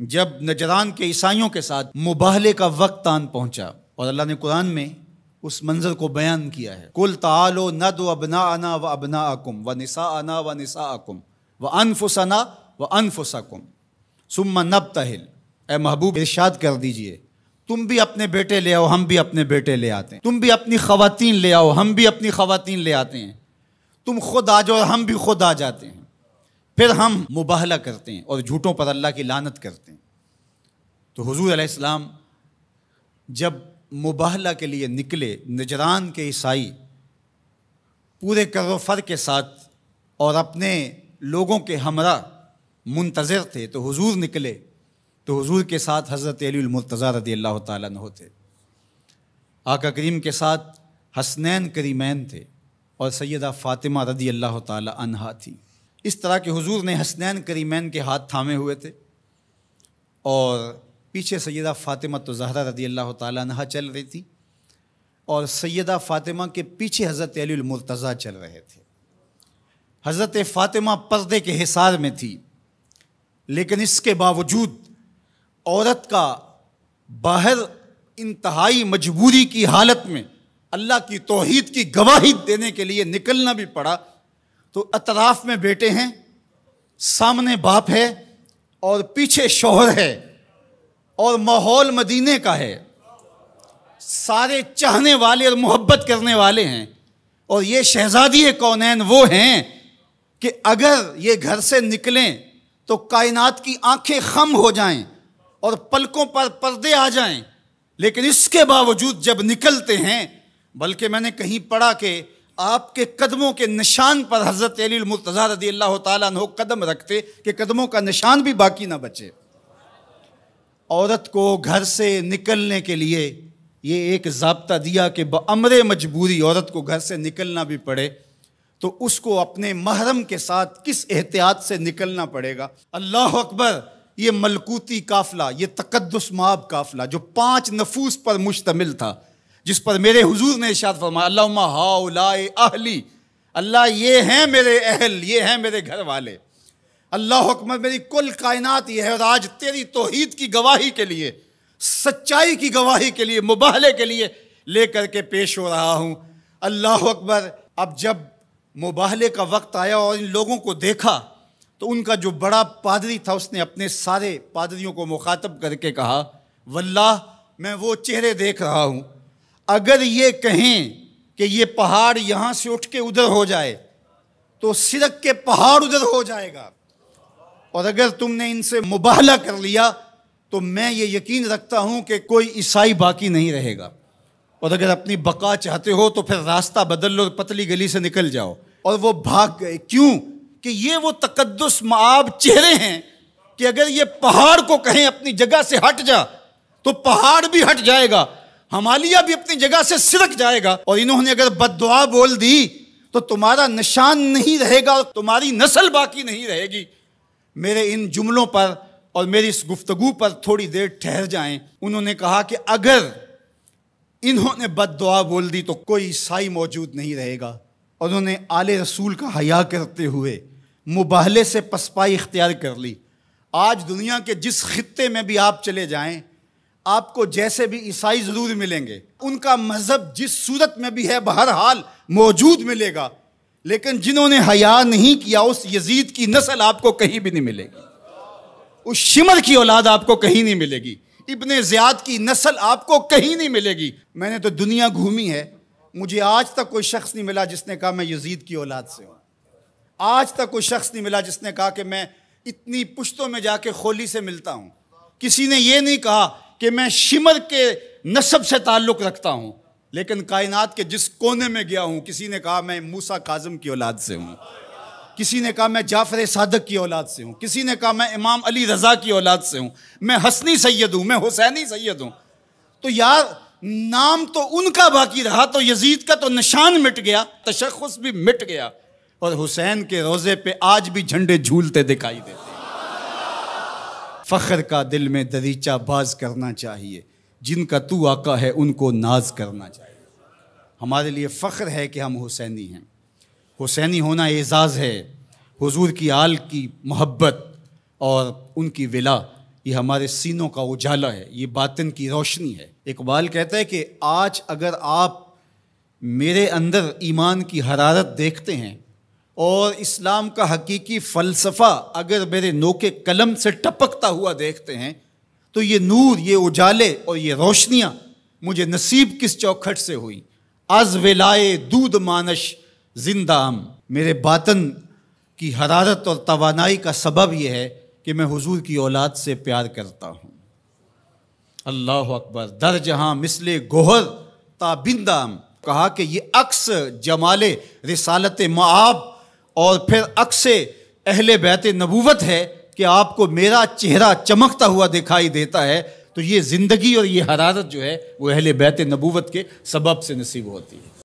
जब नजरान के ईसाइयों के साथ मुबाहले का वक्त आन पहुंचा और अल्लाह ने कुरान में उस मंजर को बयान किया है कुल तालो नद व अबना आना व अबना अकुम व निसा आना व निसा अकुम व अनफुसना व अनफुसकुम सुम नब तहिल ए महबूब इर्शाद कर दीजिए तुम भी अपने बेटे ले आओ हम भी अपने बेटे ले आते हैं तुम भी अपनी खवतिन ले आओ हम भी अपनी खवतिन ले आते हैं तुम खुद आ जाओ हम भी खुद आ जाते हैं फिर हम मुबाहला करते हैं और झूठों पर अल्लाह की लानत करते हैं तो हुजूर अलैहिस्सलाम जब मुबाहला के लिए निकले नजरान के ईसाई पूरे करोफर के साथ और अपने लोगों के हमरा मुंतज़र थे तो हुजूर निकले तो हुजूर के साथ हज़रत अलीमरतज़ा रदी अल्लाह तह थे आका करीम के साथ हसनैन करीमैन थे और सैदा फ़ातिमा रदी अल्लाह तह थी इस तरह के हुजूर ने हसनैन करीमैन के हाथ थामे हुए थे और पीछे सैदा फ़ातिमा तो जहरा रदी अल्लाह तह चल रही थी और सैदा फ़ातिमा के पीछे हज़रत अलीमरतज़ा चल रहे थे हज़रत फ़ातिमा पर्दे के हिसार में थी लेकिन इसके बावजूद औरत का बाहर इंतहाई मजबूरी की हालत में अल्लाह की तोहद की गवाही देने के लिए निकलना भी पड़ा तो अतराफ में बेटे हैं सामने बाप है और पीछे शोहर है और माहौल मदीने का है सारे चाहने वाले और मोहब्बत करने वाले हैं और ये शहजादी कौनैन वो हैं कि अगर ये घर से निकलें तो कायनात की आंखें खम हो जाएं और पलकों पर पर्दे आ जाएं लेकिन इसके बावजूद जब निकलते हैं बल्कि मैंने कहीं पढ़ा कि आपके कदमों के निशान पर हज़रत अली मुतजा रदी अल्लाह तु कदम रखते कि कदमों का निशान भी बाकी ना बचे औरत को घर से निकलने के लिए ये एक जबता दिया कि बमरे मजबूरी औरत को घर से निकलना भी पड़े तो उसको अपने महरम के साथ किस एहतियात से निकलना पड़ेगा अल्लाह अकबर ये मलकूती काफिला ये तकदस माब काफिला जो पाँच नफूस पर मुश्तमिल था जिस पर मेरे हुजूर ने इशाद फरमाया हाउलाए अहली अल्लाह ये हैं मेरे अहल ये हैं मेरे घर वाले अल्लाह अकमर मेरी कुल कायनात यह है और आज तेरी तोहीद की गवाही के लिए सच्चाई की गवाही के लिए मुबाहले के लिए लेकर के पेश हो रहा हूँ अल्लाह अकबर अब जब मुबाहले का वक्त आया और इन लोगों को देखा तो उनका जो बड़ा पादरी था उसने अपने सारे पादरियों को मुखातब करके कहा वल्लाह मैं वो चेहरे देख रहा हूँ अगर ये कहें कि ये पहाड़ यहाँ से उठ के उधर हो जाए तो सिरक के पहाड़ उधर हो जाएगा और अगर तुमने इनसे मुबाहला कर लिया तो मैं ये यकीन रखता हूँ कि कोई ईसाई बाकी नहीं रहेगा और अगर अपनी बका चाहते हो तो फिर रास्ता बदल लो पतली गली से निकल जाओ और वो भाग गए क्यों कि ये वो तकदस माब चेहरे हैं कि अगर ये पहाड़ को कहें अपनी जगह से हट जा तो पहाड़ भी हट जाएगा हमालिया भी अपनी जगह से सिरक जाएगा और इन्होंने अगर बदवा बोल दी तो तुम्हारा निशान नहीं रहेगा और तुम्हारी नस्ल बाकी नहीं रहेगी मेरे इन जुमलों पर और मेरी इस गुफ्तगु पर थोड़ी देर ठहर जाएं उन्होंने कहा कि अगर इन्होंने बद दुआ बोल दी तो कोई ईसाई मौजूद नहीं रहेगा और उन्होंने आले रसूल का हया करते हुए मुबाहले से पसपाई इख्तियार कर ली आज दुनिया के जिस खत्े में भी आप चले जाएं आपको जैसे भी ईसाई ज़रूर मिलेंगे उनका मज़हब जिस सूरत में भी है बहर हाल मौजूद मिलेगा लेकिन जिन्होंने हया नहीं किया उस यजीद की नस्ल आपको कहीं भी नहीं मिलेगी उस शिमर की औलाद आपको कहीं नहीं मिलेगी इबन ज्याद की नस्ल आपको कहीं नहीं मिलेगी मैंने तो दुनिया घूमी है मुझे आज तक कोई शख्स नहीं मिला जिसने कहा मैं यजीद की औलाद से हूँ आज तक कोई शख्स नहीं मिला जिसने कहा कि मैं इतनी पुश्तों में जाके खोली से मिलता हूँ किसी ने ये नहीं कहा कि मैं शिमर के नसब से ताल्लुक़ रखता हूँ लेकिन कायनात के जिस कोने में गया हूँ किसी ने कहा मैं मूसा काजम की औलाद से हूँ किसी ने कहा मैं जाफर सादक की औलाद से हूँ किसी ने कहा मैं इमाम अली रज़ा की औलाद से हूँ मैं हसनी सैद हूँ मैं हुसैनी सैद हूँ तो यार नाम तो उनका बाकी रहा तो यजीद का तो निशान मिट गया तशखस भी मिट गया और हुसैन के रोज़े पे आज भी झंडे झूलते दिखाई देते फ़ख्र का दिल में दरीचा बाज करना चाहिए जिनका तू आका है उनको नाज करना चाहिए हमारे लिए फ़ख्र है कि हम हुसैनी हैं हुसैनी होना एज़ाज़ है हुजूर की आल की मोहब्बत और उनकी विला ये हमारे सीनों का उजाला है ये बातन की रोशनी है इकबाल कहता है कि आज अगर आप मेरे अंदर ईमान की हरारत देखते हैं और इस्लाम का हकीकी फ़लसफ़ा अगर मेरे नोके कलम से टपकता हुआ देखते हैं तो ये नूर ये उजाले और ये रोशनियाँ मुझे नसीब किस चौखट से हुई अज लाए दूध मानश जिंदा मेरे बातन की हरारत और तोानाई का सबब यह है कि मैं हुजूर की औलाद से प्यार करता हूँ अल्लाह अकबर दर जहाँ मिसले गोहर ताबिंदाम कहा कि ये अक्स जमाले रिसालत माब और फिर अक्से अहले बैत नबूवत है कि आपको मेरा चेहरा चमकता हुआ दिखाई देता है तो ये ज़िंदगी और ये हरारत जो है वो अहले बैत नबूवत के सबब से नसीब होती है